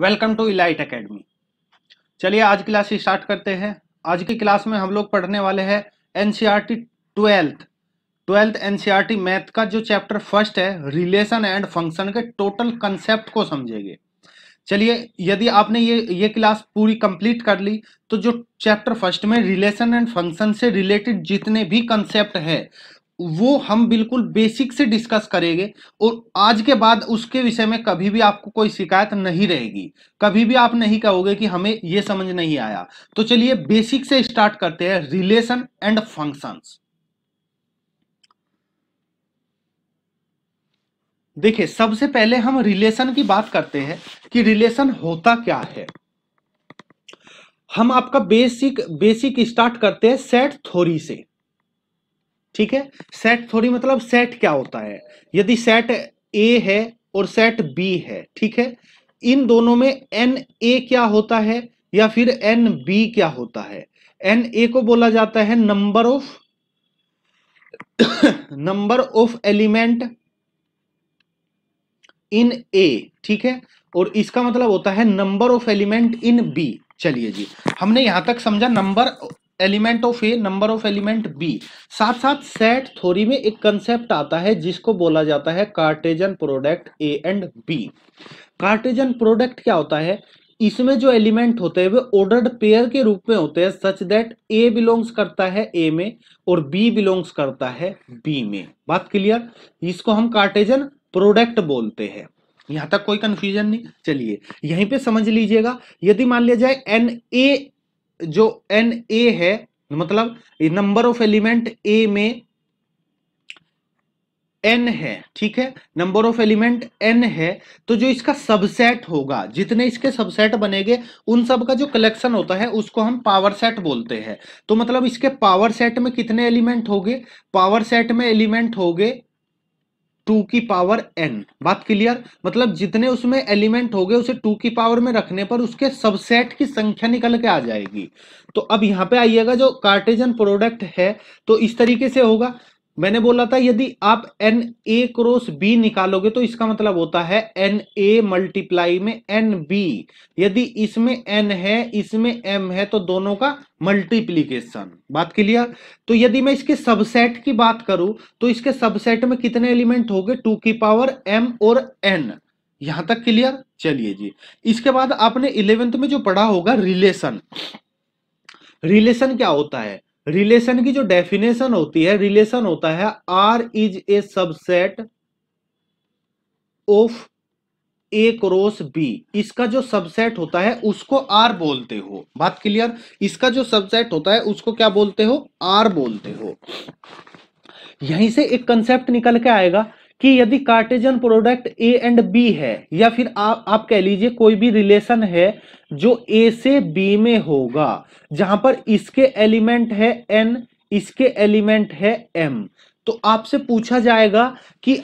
welcome to elite academy चलिए आज class start करते हैं आज की क्लास में हम लोग पढ़ने वाले हैं NCERT twelfth twelfth NCERT math का जो चैप्टर फर्स्ट है रिलेशन एंड फंक्शन के टोटल कंसेप्ट को समझेंगे चलिए यदि आपने ये ये क्लास पूरी कंप्लीट कर ली तो जो चैप्टर फर्स्ट में रिलेशन एंड फंक्शन से रिलेटेड जितने भी कंसेप्ट है वो हम बिल्कुल बेसिक से डिस्कस करेंगे और आज के बाद उसके विषय में कभी भी आपको कोई शिकायत नहीं रहेगी कभी भी आप नहीं कहोगे कि हमें ये समझ नहीं आया तो चलिए बेसिक से स्टार्ट करते हैं रिलेशन एंड फंक्शंस देखिए सबसे पहले हम रिलेशन की बात करते हैं कि रिलेशन होता क्या है हम आपका बेसिक बेसिक स्टार्ट करते हैं सेट थोरी से ठीक है सेट थोड़ी मतलब सेट क्या होता है यदि सेट ए है और सेट बी है ठीक है इन दोनों में एन ए क्या होता है या फिर एन बी क्या होता है एन ए को बोला जाता है number of number of element in A ठीक है और इसका मतलब होता है number of element in B चलिए जी हमने यहां तक समझा number element of A number of element B साथ साथ सेट थोरी में एक कंसेप्ट आता है जिसको बोला जाता है Cartesian product A and B Cartesian product क्या होता है इसमें जो एलिमेंट होते हैं वे ऑर्डर्ड पेयर के रूप में होते हैं सच दैट ए बिलोंग्स करता है ए में और बी बिलोंग्स करता है बी में बात क्लियर इसको हम कार्टेजन प्रोडक्ट बोलते हैं यहां तक कोई कंफ्यूजन नहीं चलिए यहीं पे समझ लीजिएगा यदि मान लिया जाए एन ए जो एन ए है मतलब नंबर ऑफ एलिमेंट ए में एन है ठीक है नंबर ऑफ एलिमेंट एन है तो जो इसका सबसेट होगा जितने इसके सबसेट बनेंगे उन सब का जो कलेक्शन होता है उसको हम पावर सेट बोलते हैं तो मतलब इसके पावर सेट में कितने एलिमेंट होंगे पावर सेट में एलिमेंट होंगे टू की पावर एन बात क्लियर मतलब जितने उसमें एलिमेंट हो गए उसे टू की पावर में रखने पर उसके सबसेट की संख्या निकल के आ जाएगी तो अब यहाँ पे आइएगा जो कार्टेजन प्रोडक्ट है तो इस तरीके से होगा मैंने बोला था यदि आप एन ए क्रोस बी निकालोगे तो इसका मतलब होता है एन ए मल्टीप्लाई में एन बी यदि इसमें एन है इसमें एम है तो दोनों का मल्टीप्लीकेशन बात क्लियर तो यदि मैं इसके सबसेट की बात करूं तो इसके सबसेट में कितने एलिमेंट होंगे टू की पावर एम और एन यहां तक क्लियर चलिए जी इसके बाद आपने इलेवेंथ में जो पढ़ा होगा रिलेशन रिलेशन क्या होता है रिलेशन की जो डेफिनेशन होती है रिलेशन होता है R is a subset of A cross B इसका जो सबसेट होता है उसको आर बोलते हो बात क्लियर इसका जो सबसेट होता है उसको क्या बोलते हो आर बोलते हो यहीं से एक कंसेप्ट निकल के आएगा कि यदि Cartesian product A and B है या फिर आ, आप कह लीजिए कोई भी रिलेशन है जो ए से बी में होगा जहां पर इसके एलिमेंट है एन इसके एलिमेंट है एम तो आपसे पूछा जाएगा कि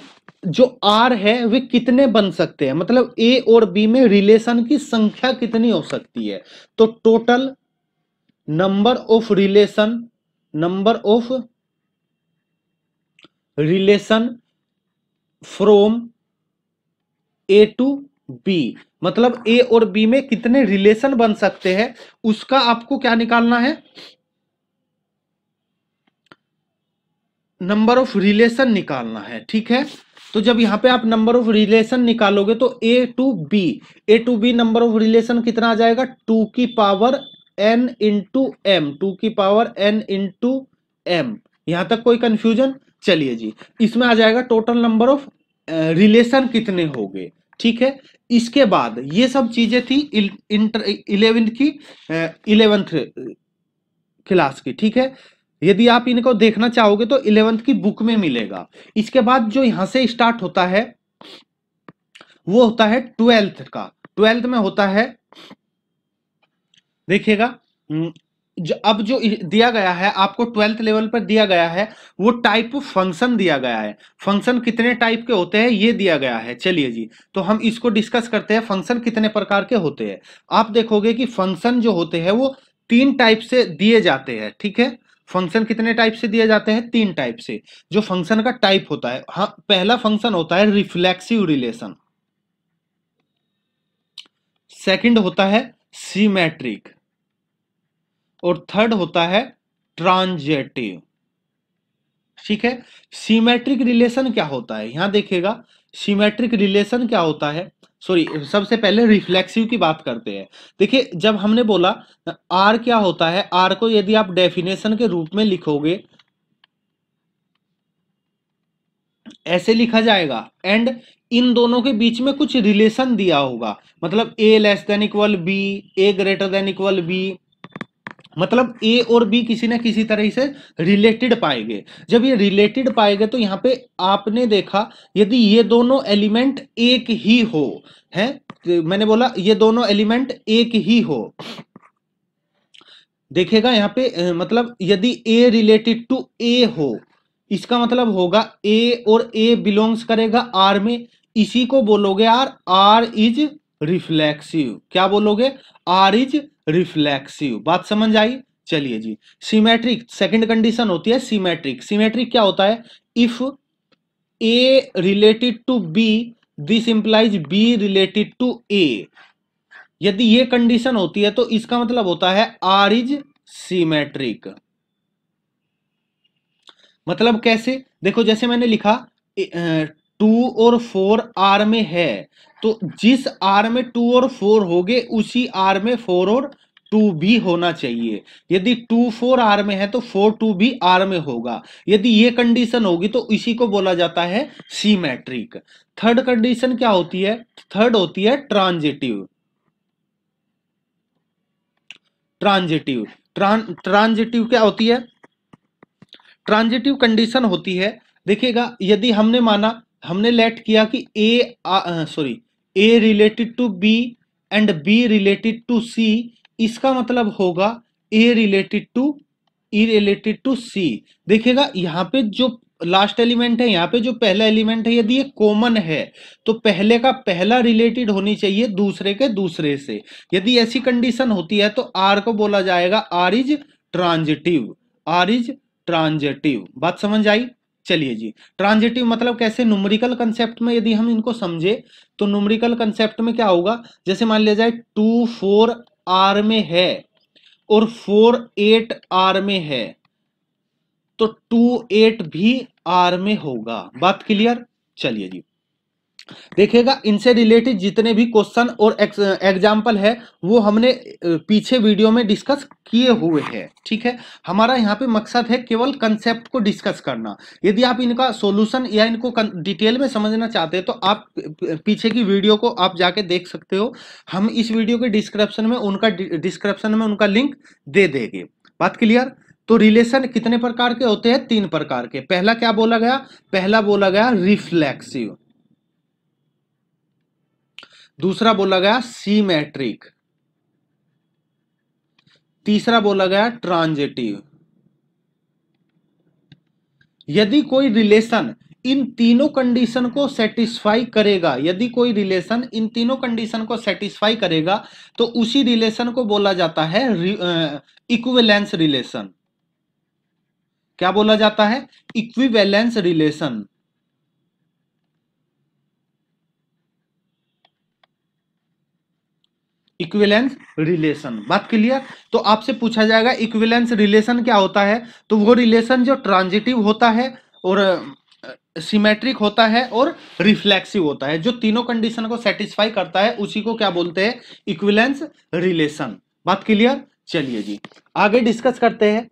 जो आर है वे कितने बन सकते हैं मतलब ए और बी में रिलेशन की संख्या कितनी हो सकती है तो total number of relation number of relation from A to B मतलब ए और बी में कितने रिलेशन बन सकते हैं उसका आपको क्या निकालना है नंबर ऑफ रिलेशन निकालना है ठीक है तो जब यहां पे आप नंबर ऑफ रिलेशन निकालोगे तो A to B A to B number of relation कितना आ जाएगा टू की power N into M two की पावर एन इंटू एम यहां तक कोई कंफ्यूजन चलिए जी इसमें आ जाएगा टोटल नंबर ऑफ रिलेशन कितने हो गए ठीक है इसके बाद ये सब चीजें थी इंटर इलेवेंथ की इलेवेंथ क्लास की ठीक है यदि आप इनको देखना चाहोगे तो इलेवेंथ की बुक में मिलेगा इसके बाद जो यहां से स्टार्ट होता है वो होता है ट्वेल्थ का ट्वेल्थ में होता है देखिएगा जो अब जो दिया गया है आपको ट्वेल्थ लेवल पर दिया गया है वो टाइप फंक्शन दिया गया है फंक्शन कितने टाइप के होते हैं ये दिया गया है चलिए जी तो हम इसको डिस्कस करते हैं फंक्शन कितने प्रकार के होते हैं आप देखोगे कि फंक्शन जो होते हैं वो तीन टाइप से दिए जाते हैं ठीक है फंक्शन कितने टाइप से दिए जाते हैं तीन टाइप से जो फंक्शन का टाइप होता है हाँ पहला फंक्शन होता है रिफ्लेक्सिव रिलेशन सेकेंड होता है सीमेट्रिक और थर्ड होता है ट्रांजेटिव ठीक है सीमेट्रिक रिलेशन क्या होता है यहां देखिएगा सीमेट्रिक रिलेशन क्या होता है सॉरी सबसे पहले रिफ्लेक्सिव की बात करते हैं देखिए जब हमने बोला आर क्या होता है आर को यदि आप डेफिनेशन के रूप में लिखोगे ऐसे लिखा जाएगा एंड इन दोनों के बीच में कुछ रिलेशन दिया होगा मतलब a less than equal b a greater than equal b मतलब ए और बी किसी ना किसी तरह से रिलेटेड पाए गए जब ये रिलेटेड पाए गए तो यहाँ पे आपने देखा यदि ये दोनों एलिमेंट एक ही हो है तो मैंने बोला ये दोनों एलिमेंट एक ही हो देखेगा यहाँ पे मतलब यदि ए रिलेटेड टू ए हो इसका मतलब होगा ए और ए बिलोंग्स करेगा आर में इसी को बोलोगे यार आर इज रिफ्लेक्सिव क्या बोलोगे आर इज रिफ्लेक्सिव बात समझ आई चलिए जी सीमेट्रिक सेकंड कंडीशन होती है सीमेट्रिक सीमेट्रिक क्या होता है if a related to b this implies b related to a यदि ये कंडीशन होती है तो इसका मतलब होता है आर इज सीमेट्रिक मतलब कैसे देखो जैसे मैंने लिखा टू और फोर आर में है तो जिस आर में टू और फोर हो गए उसी आर में फोर और टू भी होना चाहिए यदि टू फोर आर में है तो फोर टू भी आर में होगा यदि ये कंडीशन होगी तो इसी को बोला जाता है सी मैट्रिक थर्ड कंडीशन क्या होती है थर्ड होती है ट्रांजिटिव ट्रांजिटिव ट्रां ट्रांजिटिव क्या होती है ट्रांजिटिव कंडीशन होती है देखिएगा यदि हमने माना हमने लेट किया कि a sorry a related to b and b related to c इसका मतलब होगा a related to e related to c देखिएगा यहाँ पे जो लास्ट एलिमेंट है यहाँ पे जो पहला एलिमेंट है यदि ये कॉमन है तो पहले का पहला रिलेटेड होनी चाहिए दूसरे के दूसरे से यदि ऐसी कंडीशन होती है तो आर को बोला जाएगा R is transitive R is transitive बात समझ आई चलिए जी ट्रांजिटिव मतलब कैसे नुमरिकल कंसेप्ट में यदि हम इनको समझे तो नुमरिकल कंसेप्ट में क्या होगा जैसे मान लिया जाए टू फोर आर में है और फोर एट आर में है तो टू एट भी आर में होगा बात क्लियर चलिए जी देखिएगा इनसे रिलेटेड जितने भी क्वेश्चन और एग्जाम्पल है वो हमने पीछे वीडियो में डिस्कस किए हुए हैं ठीक है हमारा यहाँ पे मकसद है केवल कंसेप्ट को डिस्कस करना यदि आप इनका सॉल्यूशन या इनको डिटेल में समझना चाहते हैं तो आप पीछे की वीडियो को आप जाके देख सकते हो हम इस वीडियो के डिस्क्रिप्शन में उनका डिस्क्रिप्शन में उनका लिंक दे देंगे बात क्लियर तो रिलेशन कितने प्रकार के होते हैं तीन प्रकार के पहला क्या बोला गया पहला बोला गया रिफ्लेक्सिव दूसरा बोला गया सीमेट्रिक तीसरा बोला गया ट्रांजेटिव यदि कोई रिलेशन इन तीनों कंडीशन को सेटिस्फाई करेगा यदि कोई रिलेशन इन तीनों कंडीशन को सेटिस्फाई करेगा तो उसी रिलेशन को बोला जाता है इक्विवेलेंस रिलेशन क्या बोला जाता है इक्विवेलेंस रिलेशन इक्विलेंस रिलेशन बात क्लियर तो आपसे पूछा जाएगा इक्विलेंस रिलेशन क्या होता है तो वो रिलेशन जो ट्रांजिटिव होता है और सिमेट्रिक होता है और रिफ्लेक्सिव होता है जो तीनों कंडीशन को सेटिस्फाई करता है उसी को क्या बोलते हैं इक्विलेंस रिलेशन बात क्लियर चलिए जी आगे डिस्कस करते हैं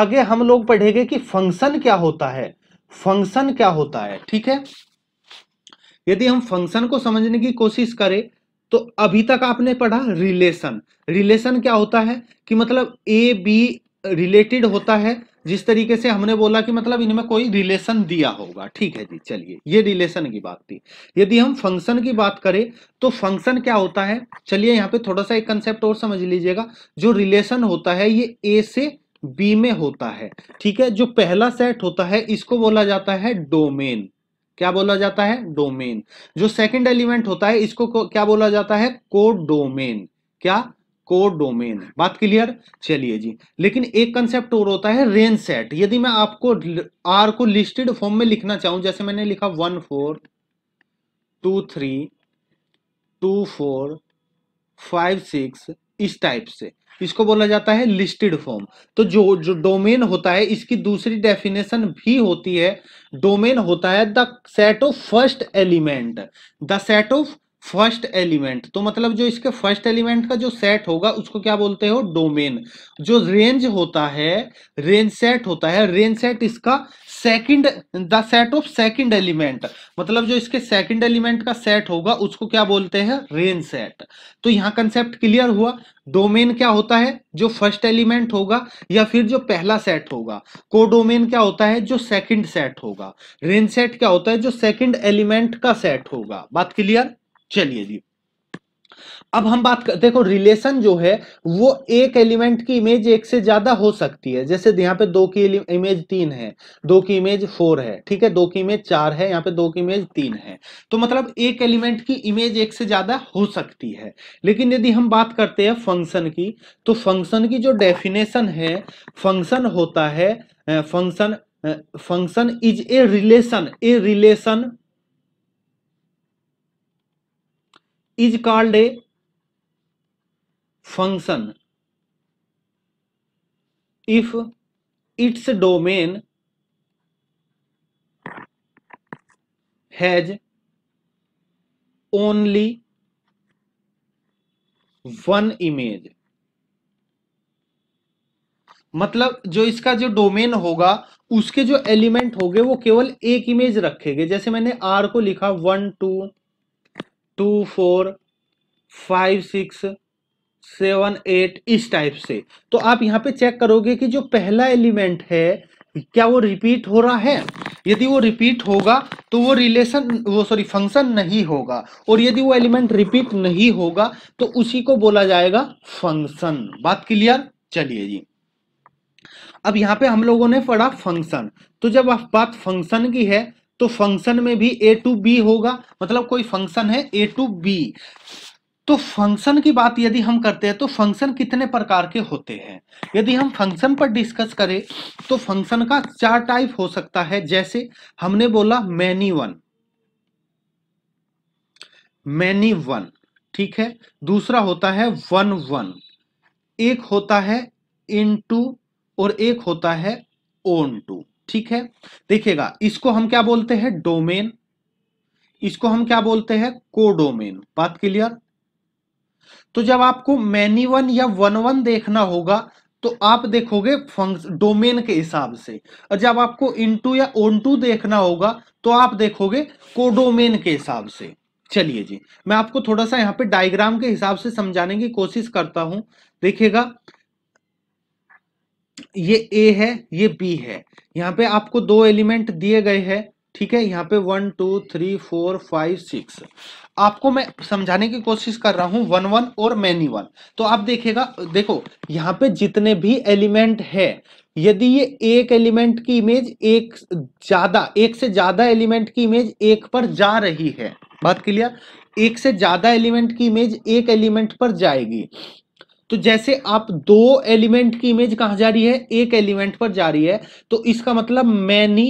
आगे हम लोग पढ़ेंगे कि फंक्शन क्या होता है फंक्शन क्या होता है ठीक है यदि हम फंक्शन को समझने की कोशिश करें तो अभी तक आपने पढ़ा रिलेशन रिलेशन क्या होता है कि मतलब ए बी रिलेटेड होता है जिस तरीके से हमने बोला कि मतलब इनमें कोई रिलेशन दिया होगा ठीक है जी चलिए ये रिलेशन की बात थी यदि हम फंक्शन की बात करें तो फंक्शन क्या होता है चलिए यहाँ पे थोड़ा सा एक कंसेप्ट और समझ लीजिएगा जो रिलेशन होता है ये ए से बी में होता है ठीक है जो पहला सेट होता है इसको बोला जाता है डोमेन क्या बोला जाता है डोमेन जो सेकंड एलिमेंट होता है इसको क्या बोला जाता है को डोमेन क्या को डोमेन बात क्लियर चलिए जी लेकिन एक कंसेप्ट और होता है रेन सेट यदि मैं आपको आर को लिस्टेड फॉर्म में लिखना चाहूं जैसे मैंने लिखा one four two three two four five six इस टाइप से इसको बोला जाता है लिस्टेड फॉर्म तो जो जो डोमेन होता है इसकी दूसरी डेफिनेशन भी होती है डोमेन होता है the set of first element the set of first element तो मतलब जो इसके फर्स्ट एलिमेंट का जो सेट होगा उसको क्या बोलते हो डोमेन जो रेंज होता है रेंज सेट होता है रेंज सेट इसका second the set of second element मतलब जो इसके सेकंड एलिमेंट का सेट होगा उसको क्या बोलते हैं रेंज सेट तो यहां कंसेप्ट क्लियर हुआ डोमेन क्या होता है जो फर्स्ट एलिमेंट होगा या फिर जो पहला सेट होगा को डोमेन क्या होता है जो सेकंड सेट होगा रेंज सेट क्या होता है जो सेकंड एलिमेंट का सेट होगा बात क्लियर चलिए जी अब हम बात कर देखो रिलेशन जो है वो एक एलिमेंट की इमेज एक से ज्यादा हो सकती है जैसे यहाँ पे दो की इमेज तीन है दो की इमेज फोर है ठीक है दो की इमेज चार है यहाँ पे दो की इमेज तीन है तो मतलब एक एलिमेंट की इमेज एक से ज्यादा हो सकती है लेकिन यदि हम बात करते हैं फंक्शन की तो फंक्शन की जो डेफिनेशन है फंक्शन होता है function function is a relation a relation is called a function if its domain has only one image मतलब जो इसका जो डोमेन होगा उसके जो एलिमेंट होंगे वो केवल एक इमेज रखेंगे जैसे मैंने आर को लिखा one two two four five six seven eight इस टाइप से तो आप यहाँ पे चेक करोगे कि जो पहला एलिमेंट है क्या वो रिपीट हो रहा है यदि वो रिपीट होगा तो वो रिलेशन वो सॉरी फंक्शन नहीं होगा और यदि वो एलिमेंट रिपीट नहीं होगा तो उसी को बोला जाएगा फंक्शन बात क्लियर चलिए जी अब यहाँ पे हम लोगों ने पढ़ा फंक्शन तो जब बात फंक्शन की है तो फंक्शन में भी ए टू बी होगा मतलब कोई फंक्शन है ए टू बी तो फंक्शन की बात यदि हम करते हैं तो फंक्शन कितने प्रकार के होते हैं यदि हम फंक्शन पर डिस्कस करें तो फंक्शन का चार टाइप हो सकता है जैसे हमने बोला मैनी वन मैनी वन ठीक है दूसरा होता है वन वन एक होता है इन टू और एक होता है ओन टू ठीक है देखिएगा इसको हम क्या बोलते हैं डोमेन इसको हम क्या बोलते हैं कोडोमेन बात क्लियर तो जब आपको मैनी वन या वन वन देखना होगा तो आप देखोगे फंक्शन डोमेन के हिसाब से और जब आपको इनटू या ओन टू देखना होगा तो आप देखोगे कोडोमेन के हिसाब से चलिए जी मैं आपको थोड़ा सा यहाँ पे डायग्राम के हिसाब से समझाने की कोशिश करता हूं देखिएगा ये ए है ये बी है यहाँ पे आपको दो एलिमेंट दिए गए हैं ठीक है यहाँ पे one two three four five six आपको मैं समझाने की कोशिश कर रहा हूँ वन वन और मैनी वन तो आप देखेगा देखो यहाँ पे जितने भी एलिमेंट है यदि ये एक एलिमेंट की इमेज एक ज्यादा एक से ज्यादा एलिमेंट की इमेज एक पर जा रही है बात क्लियर एक से ज्यादा एलिमेंट की इमेज एक एलिमेंट पर जाएगी तो जैसे आप दो एलिमेंट की इमेज कहां जा रही है एक एलिमेंट पर जा रही है तो इसका मतलब मैनी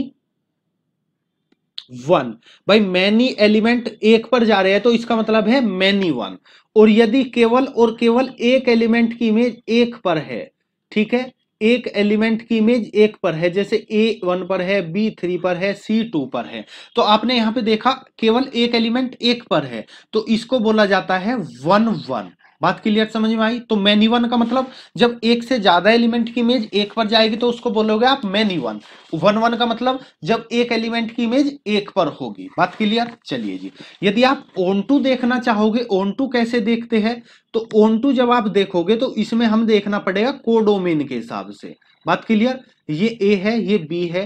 वन भाई मैनी एलिमेंट एक पर जा रहे हैं तो इसका मतलब है मैनी वन और यदि केवल और केवल एक एलिमेंट की इमेज एक पर है ठीक है एक एलिमेंट की इमेज एक पर है जैसे ए वन पर है बी थ्री पर है सी टू पर है तो आपने यहां पे देखा केवल एक एलिमेंट एक पर है तो इसको बोला जाता है वन वन बात क्लियर समझ में आई तो मैनी वन का मतलब जब एक से ज्यादा एलिमेंट की इमेज एक पर जाएगी तो उसको बोलोगे आप मैनी वन वन वन का मतलब जब एक एलिमेंट की इमेज एक पर होगी बात क्लियर चलिए जी यदि आप ओन टू देखना चाहोगे ओन टू कैसे देखते हैं तो ओन टू जब आप देखोगे तो इसमें हम देखना पड़ेगा कोडोमेन के हिसाब से बात क्लियर ये ए है ये बी है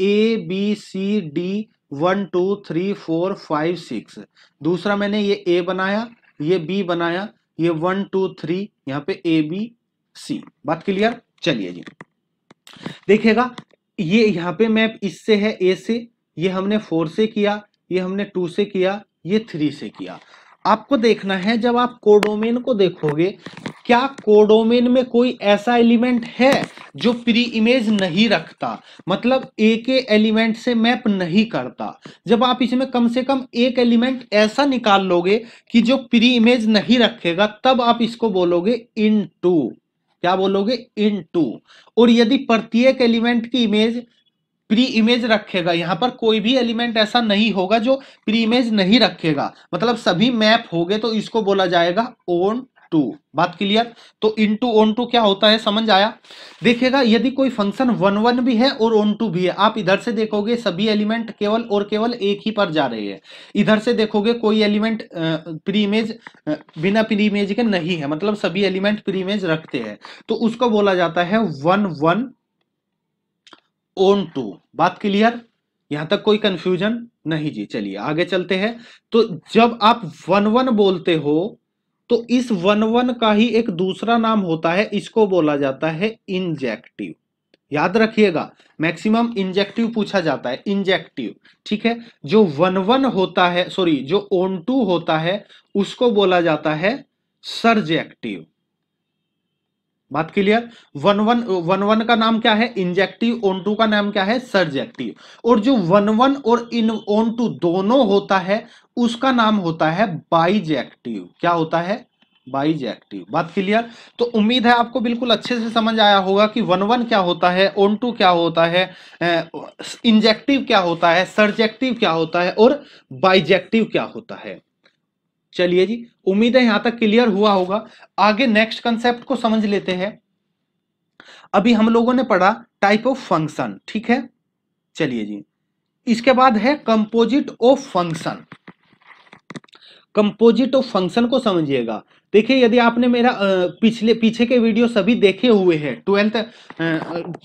a b c d one two three four five six दूसरा मैंने ये ए बनाया ये बी बनाया ये वन टू थ्री यहाँ पे ए बी सी बात क्लियर चलिए जी देखिएगा ये यहाँ पे मैप इससे है ए से ये हमने फोर से किया ये हमने टू से किया ये थ्री से किया आपको देखना है जब आप कोडोमेन को देखोगे क्या कोडोमेन में कोई ऐसा एलिमेंट है जो प्री इमेज नहीं रखता मतलब एक एलिमेंट से मैप नहीं करता जब आप इसमें कम से कम एक एलिमेंट ऐसा निकाल लोगे कि जो प्री इमेज नहीं रखेगा तब आप इसको बोलोगे इन टू क्या बोलोगे इन टू और यदि प्रत्येक एलिमेंट की इमेज प्री इमेज रखेगा यहां पर कोई भी एलिमेंट ऐसा नहीं होगा जो प्री इमेज नहीं रखेगा मतलब सभी मैप हो गए तो इसको बोला जाएगा ओन टू बात क्लियर तो इन टू ओन टू क्या होता है समझ आया देखिएगा यदि कोई फंक्शन वन वन भी है और ओन टू भी है आप इधर से देखोगे सभी एलिमेंट केवल और केवल एक ही पर जा रहे हैं इधर से देखोगे कोई एलिमेंट प्री इमेज बिना प्री इमेज के नहीं है मतलब सभी एलिमेंट प्री इमेज रखते हैं तो उसको बोला जाता है वन वन ओन टू बात क्लियर यहां तक कोई कंफ्यूजन नहीं जी चलिए आगे चलते हैं तो जब आप वन वन बोलते हो तो इस वन वन का ही एक दूसरा नाम होता है इसको बोला जाता है इंजेक्टिव याद रखिएगा मैक्सिमम इंजेक्टिव पूछा जाता है इंजेक्टिव ठीक है जो वन वन होता है सॉरी जो ओन टू होता है उसको बोला जाता है सर्जेक्टिव बात clear one one one one का नाम क्या है इंजेक्टिव ओन टू का नाम क्या है सर्जेक्टिव और जो वन वन और इन ओन टू दोनों होता है उसका नाम होता है बाइजेक्टिव क्या होता है बाइजेक्टिव बात क्लियर तो उम्मीद है आपको बिल्कुल अच्छे से समझ आया होगा कि वन वन क्या होता है ओन टू क्या होता है इंजेक्टिव क्या होता है सर्जेक्टिव क्या होता है और बाइजेक्टिव क्या होता है चलिए जी उम्मीद है यहां तक क्लियर हुआ होगा आगे नेक्स्ट कंसेप्ट को समझ लेते हैं अभी हम लोगों ने पढ़ा टाइप ऑफ फंक्शन ठीक है चलिए जी इसके बाद है composite of function composite of function को समझिएगा देखिए यदि आपने मेरा पिछले पीछे के वीडियो सभी देखे हुए हैं ट्वेल्थ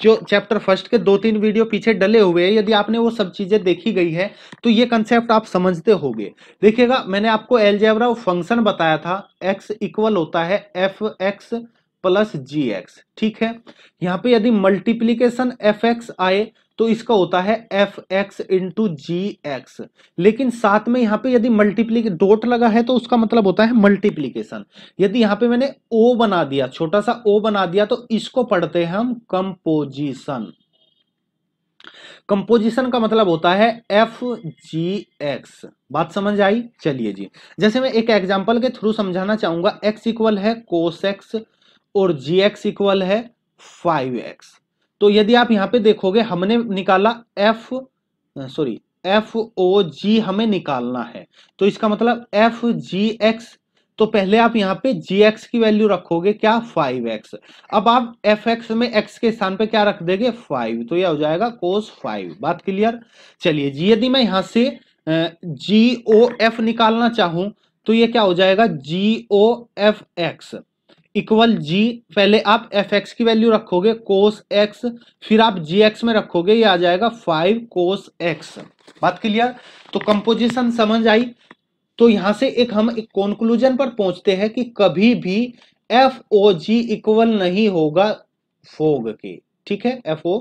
जो चैप्टर फर्स्ट के दो तीन वीडियो पीछे डले हुए हैं यदि आपने वो सब चीज़ें देखी गई है तो ये कंसेप्ट आप समझते होंगे देखिएगा मैंने आपको एलजेब्रा फंक्शन बताया था एक्स इक्वल होता है f x plus g x ठीक है यहाँ पे यदि मल्टीप्लीकेशन एफ एक्स आए तो इसका होता है f x into g x लेकिन साथ में यहाँ पे यदि मल्टीप्ली डॉट लगा है तो उसका मतलब होता है मल्टीप्लीकेशन यदि यहाँ पे मैंने ओ बना दिया छोटा सा ओ बना दिया तो इसको पढ़ते हैं हम कंपोजिशन कंपोजिशन का मतलब होता है एफ जी एक्स बात समझ आई चलिए जी जैसे मैं एक एग्जाम्पल के थ्रू समझाना चाहूंगा एक्स इक्वल है कोस एक्स और जी एक्स इक्वल है फाइव एक्स तो यदि आप यहाँ पे देखोगे हमने निकाला f sorry f o g हमें निकालना है तो इसका मतलब एफ जी एक्स तो पहले आप यहाँ पे जी एक्स की वैल्यू रखोगे क्या फाइव एक्स अब आप एफ एक्स में एक्स के स्थान पे क्या रख देंगे फाइव तो यह हो जाएगा कोस फाइव बात क्लियर चलिए जी यदि मैं यहां से जी ओ एफ निकालना चाहूं तो ये क्या हो जाएगा g o f x equal g पहले आप एफ एक्स की वैल्यू रखोगे कोस एक्स फिर आप जी एक्स में रखोगे ये आ जाएगा फाइव कोस एक्स बात क्लियर तो कंपोजिशन समझ आई तो यहां से एक हम एक कॉन्क्लूजन पर पहुंचते हैं कि कभी भी एफ ओ जी इक्वल नहीं होगा फोग के ठीक है एफ ओ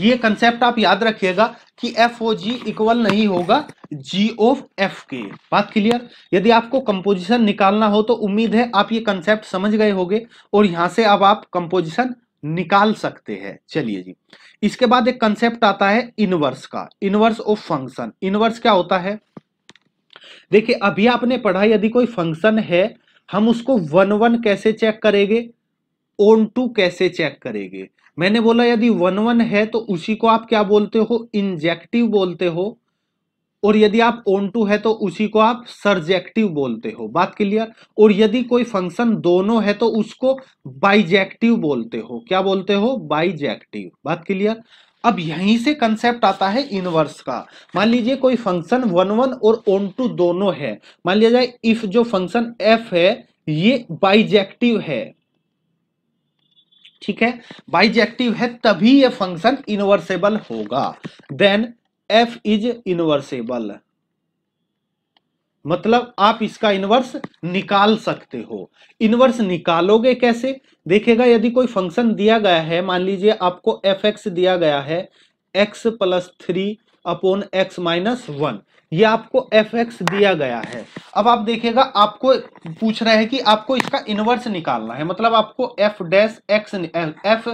ये कंसेप्ट आप याद रखिएगा कि एफ ओ जी इक्वल नहीं होगा जी ओ एफ के बात क्लियर यदि आपको कंपोजिशन निकालना हो तो उम्मीद है आप ये कंसेप्ट समझ गए होंगे और यहां से अब आप कंपोजिशन निकाल सकते हैं चलिए जी इसके बाद एक कंसेप्ट आता है इनवर्स का इनवर्स ऑफ फंक्शन इनवर्स क्या होता है देखिए अभी आपने पढ़ा यदि कोई फंक्शन है हम उसको वन वन कैसे चेक करेंगे ओन टू कैसे चेक करेंगे मैंने बोला यदि वन वन है तो उसी को आप क्या बोलते हो इंजेक्टिव बोलते हो और यदि आप ओन टू है तो उसी को आप सर्जेक्टिव बोलते हो बात क्लियर और यदि कोई फंक्शन दोनों है तो उसको बाइजेक्टिव बोलते हो क्या बोलते हो बाइजेक्टिव बात क्लियर अब यहीं से कंसेप्ट आता है इनवर्स का मान लीजिए कोई फंक्शन वन वन और ओन टू दोनों है मान लिया जाए इफ जो फंक्शन एफ है ये बाइजेक्टिव है ठीक है बाइजेक्टिव है तभी ये फंक्शन इनवर्सेबल होगा देन एफ इज इनवर्सेबल मतलब आप इसका इनवर्स निकाल सकते हो इनवर्स निकालोगे कैसे देखेगा यदि कोई फंक्शन दिया गया है मान लीजिए आपको एफ एक्स दिया गया है x plus three upon x minus one ये आपको एफ एक्स दिया गया है अब आप देखिएगा आपको पूछ रहे हैं कि आपको इसका इनवर्स निकालना है मतलब आपको f dash x f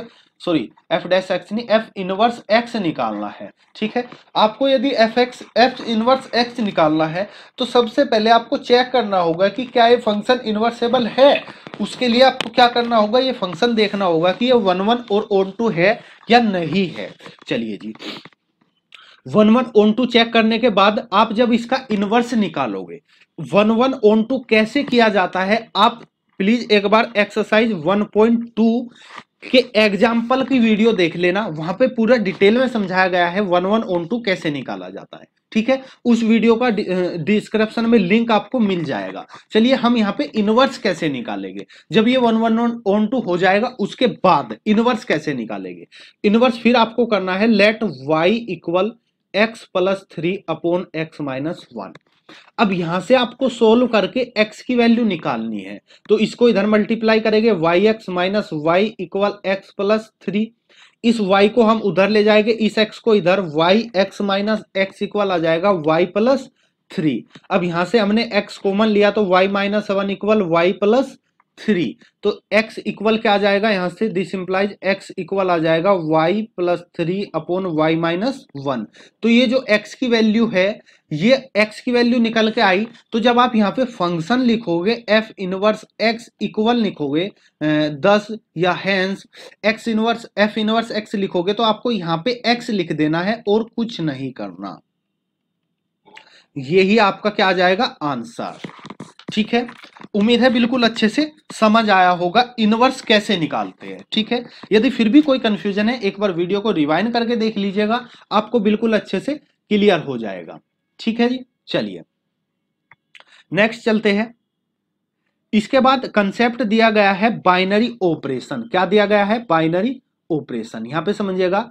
sorry f dash x नहीं एफ इनवर्स एक्स निकालना है ठीक है आपको यदि f x f inverse x निकालना है तो सबसे पहले आपको चेक करना होगा कि क्या ये फंक्शन इन्वर्सेबल है उसके लिए आपको क्या करना होगा ये फंक्शन देखना होगा कि ये वन वन और ओन टू है या नहीं है चलिए जी one one onto check करने के बाद आप जब इसका इनवर्स निकालोगे वन वन ओन टू कैसे किया जाता है आप प्लीज एक बार एक्सरसाइज वन पॉइंट टू के एग्जाम्पल की वीडियो देख लेना वहां पे पूरा डिटेल में समझाया गया है वन वन ओन टू कैसे निकाला जाता है ठीक है उस वीडियो का डिस्क्रिप्शन में लिंक आपको मिल जाएगा चलिए हम यहाँ पे इनवर्स कैसे निकालेंगे जब ये वन वन ओन टू हो जाएगा उसके बाद इनवर्स कैसे निकालेंगे इनवर्स फिर आपको करना है let y equal x plus three upon x minus one अब यहां से आपको सोल्व करके x की वैल्यू निकालनी है तो इसको इधर मल्टीप्लाई करेंगे y x minus y equal x plus three इस y को हम उधर ले जाएंगे इस x को इधर y x minus x equal आ जाएगा y प्लस थ्री अब यहां से हमने x कॉमन लिया तो y minus one equal y plus three तो x इक्वल क्या आ जाएगा यहाँ से दिस इंप्लाइज x इक्वल आ जाएगा y plus three upon y minus one तो ये जो x की वैल्यू है ये x की वैल्यू निकल के आई तो जब आप यहाँ पे फंक्शन लिखोगे f इनवर्स x इक्वल लिखोगे दस या hence x inverse f inverse x लिखोगे तो आपको यहाँ पे x लिख देना है और कुछ नहीं करना यही आपका क्या आ जाएगा आंसर ठीक है उम्मीद है बिल्कुल अच्छे से समझ आया होगा इनवर्स कैसे निकालते हैं ठीक है यदि फिर भी कोई कंफ्यूजन है एक बार वीडियो को रिवाइंड करके देख लीजिएगा आपको बिल्कुल अच्छे से क्लियर हो जाएगा ठीक है जी चलिए नेक्स्ट चलते हैं इसके बाद कंसेप्ट दिया गया है बाइनरी ऑपरेशन क्या दिया गया है बाइनरी ऑपरेशन यहां पे समझिएगा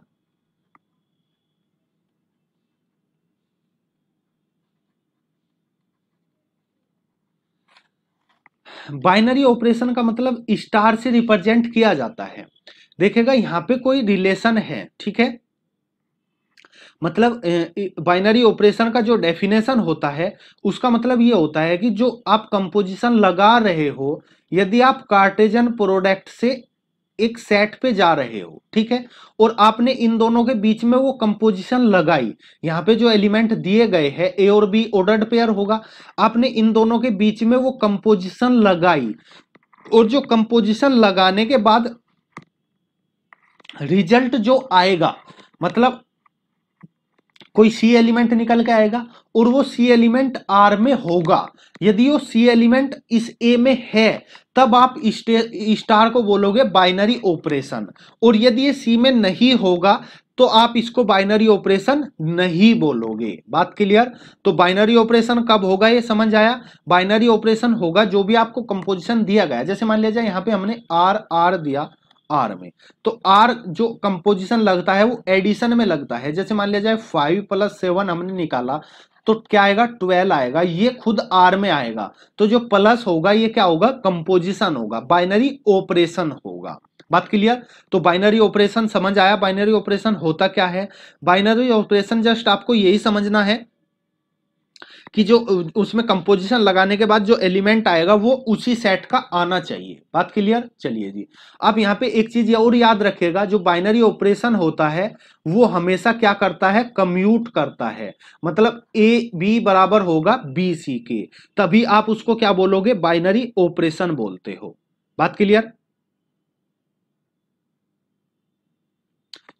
बाइनरी ऑपरेशन का मतलब स्टार से रिप्रेजेंट किया जाता है देखेगा यहाँ पे कोई रिलेशन है ठीक है मतलब बाइनरी ऑपरेशन का जो डेफिनेशन होता है उसका मतलब ये होता है कि जो आप कंपोजिशन लगा रहे हो यदि आप कार्टेजन प्रोडक्ट से एक सेट पे जा रहे हो ठीक है और आपने इन दोनों के बीच में वो कंपोजिशन लगाई यहाँ पे जो एलिमेंट दिए गए हैं ए और बी ऑर्डर्ड पेयर होगा आपने इन दोनों के बीच में वो कंपोजिशन लगाई और जो कंपोजिशन लगाने के बाद रिजल्ट जो आएगा मतलब कोई सी एलिमेंट निकल के आएगा और वो सी एलिमेंट आर में होगा यदि वो सी एलिमेंट इस ए में है तब आप स्टार को बोलोगे बाइनरी ऑपरेशन और यदि ये सी में नहीं होगा तो आप इसको बाइनरी ऑपरेशन नहीं बोलोगे बात क्लियर तो बाइनरी ऑपरेशन कब होगा ये समझ आया बाइनरी ऑपरेशन होगा जो भी आपको कंपोजिशन दिया गया जैसे मान लिया जाए यहाँ पे हमने आर आर दिया आर में तो आर जो कंपोजिशन लगता है वो एडिशन में लगता है जैसे मान लिया जाए फाइव प्लस सेवन हमने निकाला तो क्या आएगा ट्वेल्व आएगा ये खुद आर में आएगा तो जो प्लस होगा ये क्या होगा कंपोजिशन होगा बाइनरी ऑपरेशन होगा बात क्लियर तो बाइनरी ऑपरेशन समझ आया बाइनरी ऑपरेशन होता क्या है बाइनरी ऑपरेशन जस्ट आपको यही समझना है कि जो उसमें कंपोजिशन लगाने के बाद जो एलिमेंट आएगा वो उसी सेट का आना चाहिए बात क्लियर चलिए जी आप यहाँ पे एक चीज और याद रखेगा जो बाइनरी ऑपरेशन होता है वो हमेशा क्या करता है कम्यूट करता है मतलब ए बी बराबर होगा बी सी के तभी आप उसको क्या बोलोगे बाइनरी ऑपरेशन बोलते हो बात क्लियर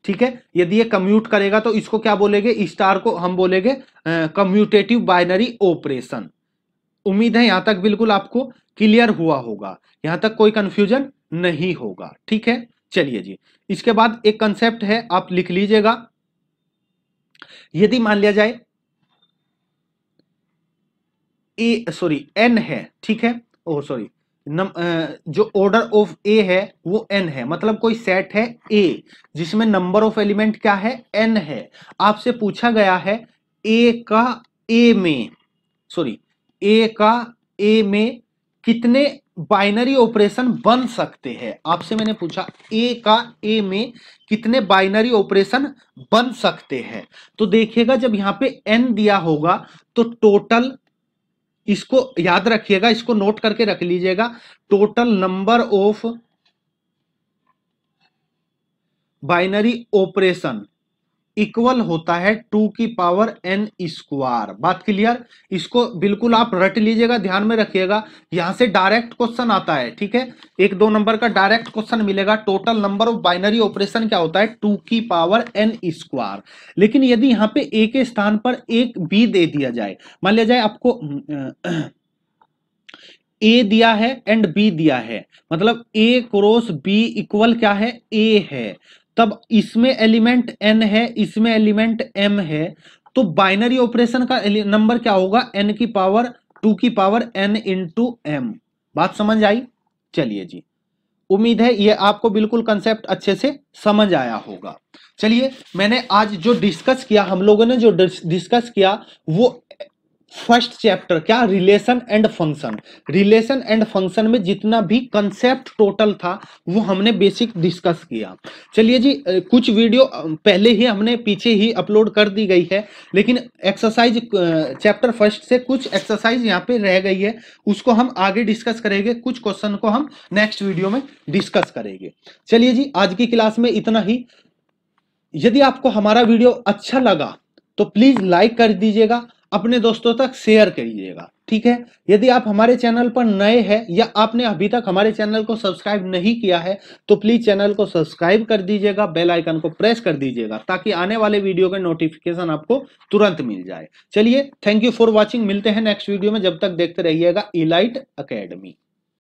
ठीक है यदि ये कम्यूट करेगा तो इसको क्या बोलेंगे स्टार को हम बोलेंगे कम्यूटेटिव बाइनरी ऑपरेशन उम्मीद है यहां तक बिल्कुल आपको क्लियर हुआ होगा यहां तक कोई कंफ्यूजन नहीं होगा ठीक है चलिए जी इसके बाद एक कंसेप्ट है आप लिख लीजिएगा यदि मान लिया जाए ए सॉरी एन है ठीक है ओ सॉरी नम, जो ऑर्डर ऑफ ए है वो एन है मतलब कोई सेट है ए जिसमें नंबर ऑफ एलिमेंट क्या है एन है आपसे पूछा गया है ए का ए में सॉरी ए का ए में कितने बाइनरी ऑपरेशन बन सकते हैं आपसे मैंने पूछा ए का ए में कितने बाइनरी ऑपरेशन बन सकते हैं तो देखिएगा जब यहाँ पे एन दिया होगा तो टोटल इसको याद रखिएगा इसको नोट करके रख लीजिएगा total number of binary operation equal होता है टू की पावर एन स्क्वायर बात क्लियर इसको बिल्कुल आप रट लीजिएगा ध्यान में रखिएगा यहां से डायरेक्ट क्वेश्चन आता है ठीक है एक दो नंबर का डायरेक्ट क्वेश्चन मिलेगा total number of binary operation क्या होता है टू की पावर एन स्क्वायर लेकिन यदि यहाँ पे ए के स्थान पर एक बी दे दिया जाए मान लिया जाए आपको ए दिया है एंड बी दिया है मतलब ए क्रोस बी इक्वल क्या है ए है तब इसमें एलिमेंट एन है इसमें एलिमेंट एम है तो बाइनरी ऑपरेशन का नंबर क्या होगा एन की पावर टू की पावर एन इंटू एम बात समझ आई चलिए जी उम्मीद है ये आपको बिल्कुल कंसेप्ट अच्छे से समझ आया होगा चलिए मैंने आज जो डिस्कस किया हम लोगों ने जो डिस्कस किया वो फर्स्ट चैप्टर क्या relation and function relation and function में जितना भी कंसेप्ट टोटल था वो हमने बेसिक डिस्कस किया चलिए जी कुछ वीडियो पहले ही हमने पीछे ही अपलोड कर दी गई है लेकिन एक्सरसाइज चैप्टर फर्स्ट से कुछ एक्सरसाइज यहाँ पे रह गई है उसको हम आगे डिस्कस करेंगे कुछ क्वेश्चन को हम नेक्स्ट वीडियो में डिस्कस करेंगे चलिए जी आज की क्लास में इतना ही यदि आपको हमारा वीडियो अच्छा लगा तो प्लीज लाइक कर दीजिएगा अपने दोस्तों तक शेयर करिएगा ठीक है यदि आप हमारे चैनल पर नए हैं या आपने अभी तक हमारे चैनल को सब्सक्राइब नहीं किया है तो प्लीज चैनल को सब्सक्राइब कर दीजिएगा बेल आइकन को प्रेस कर दीजिएगा ताकि आने वाले वीडियो के नोटिफिकेशन आपको तुरंत मिल जाए चलिए थैंक यू फॉर वॉचिंग मिलते हैं नेक्स्ट वीडियो में जब तक देखते रहिएगा इलाइट अकेडमी